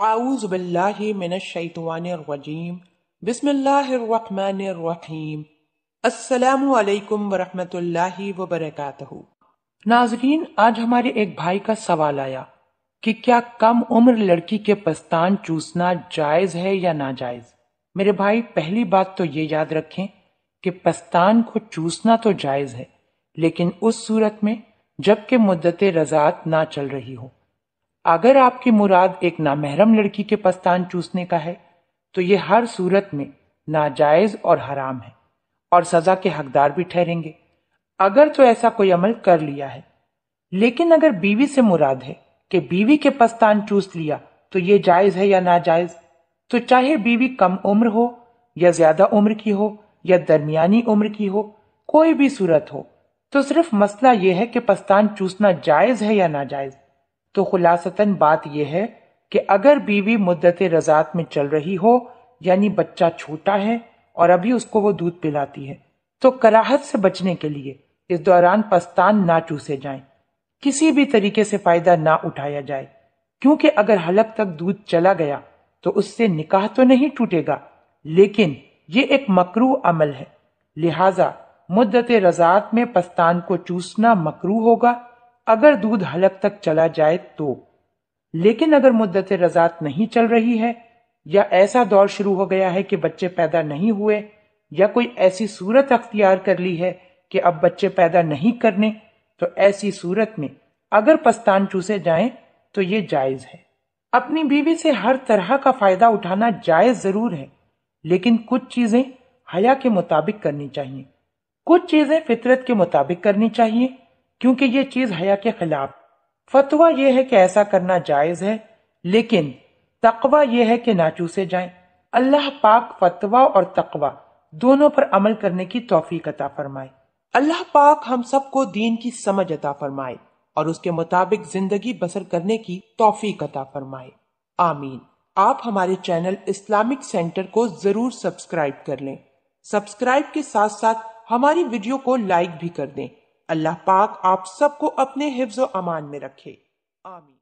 الرحيم السلام عليكم ورحمة الله وبركاته नाजरीन आज हमारे एक भाई का सवाल आया कि क्या कम उम्र लड़की के पस्तान चूसना जायज़ है या नाजायज़ मेरे भाई पहली बात तो ये याद रखें कि पस्तान को चूसना तो जायज़ है लेकिन उस सूरत में जबकि मुद्दत रजात ना चल रही हो अगर आपकी मुराद एक नामहरम लड़की के पस्तान चूसने का है तो ये हर सूरत में नाजायज और हराम है और सजा के हकदार भी ठहरेंगे अगर तो ऐसा कोई अमल कर लिया है लेकिन अगर बीवी से मुराद है कि बीवी के पस्तान चूस लिया तो ये जायज है या नाजायज तो चाहे बीवी कम उम्र हो या ज्यादा उम्र की हो या दरमियानी उम्र की हो कोई भी सूरत हो तो सिर्फ मसला यह है कि पस्तान चूसना जायज है या नाजायज तो खुलासतन बात यह है कि अगर बीवी मुद्दत रजात में चल रही हो यानी बच्चा छोटा है और अभी उसको वो दूध पिलाती है तो कराहत से बचने के लिए इस दौरान पस्तान ना चूसे जाएं किसी भी तरीके से फायदा ना उठाया जाए क्योंकि अगर हलक तक दूध चला गया तो उससे निकाह तो नहीं टूटेगा लेकिन ये एक मकरू अमल है लिहाजा मुद्दत रजात में पस्तान को चूसना मकरू होगा अगर दूध हलक तक चला जाए तो लेकिन अगर मुद्दत रजात नहीं चल रही है या ऐसा दौर शुरू हो गया है कि बच्चे पैदा नहीं हुए या कोई ऐसी सूरत अख्तियार कर ली है कि अब बच्चे पैदा नहीं करने तो ऐसी सूरत में अगर पस्तान चूसे जाएं तो ये जायज है अपनी बीवी से हर तरह का फायदा उठाना जायज जरूर है लेकिन कुछ चीजें हया के मुताबिक करनी चाहिए कुछ चीजें फितरत के मुताबिक करनी चाहिए क्योंकि ये चीज हया के खिलाफ फतवा यह है कि ऐसा करना जायज है लेकिन तकवा यह है कि चूसे जाए अल्लाह पाक फतवा और तकवा दोनों पर अमल करने की तोफीक अता फरमाए अल्लाह पाक हम सबको दीन की समझ अता फरमाए और उसके मुताबिक जिंदगी बसर करने की तोफीक अता फरमाए आमीन आप हमारे चैनल इस्लामिक सेंटर को जरूर सब्सक्राइब कर लें सब्सक्राइब के साथ साथ हमारी वीडियो को लाइक भी कर दें अल्लाह पाक आप सबको अपने हिफ्ज अमान में रखे आमीन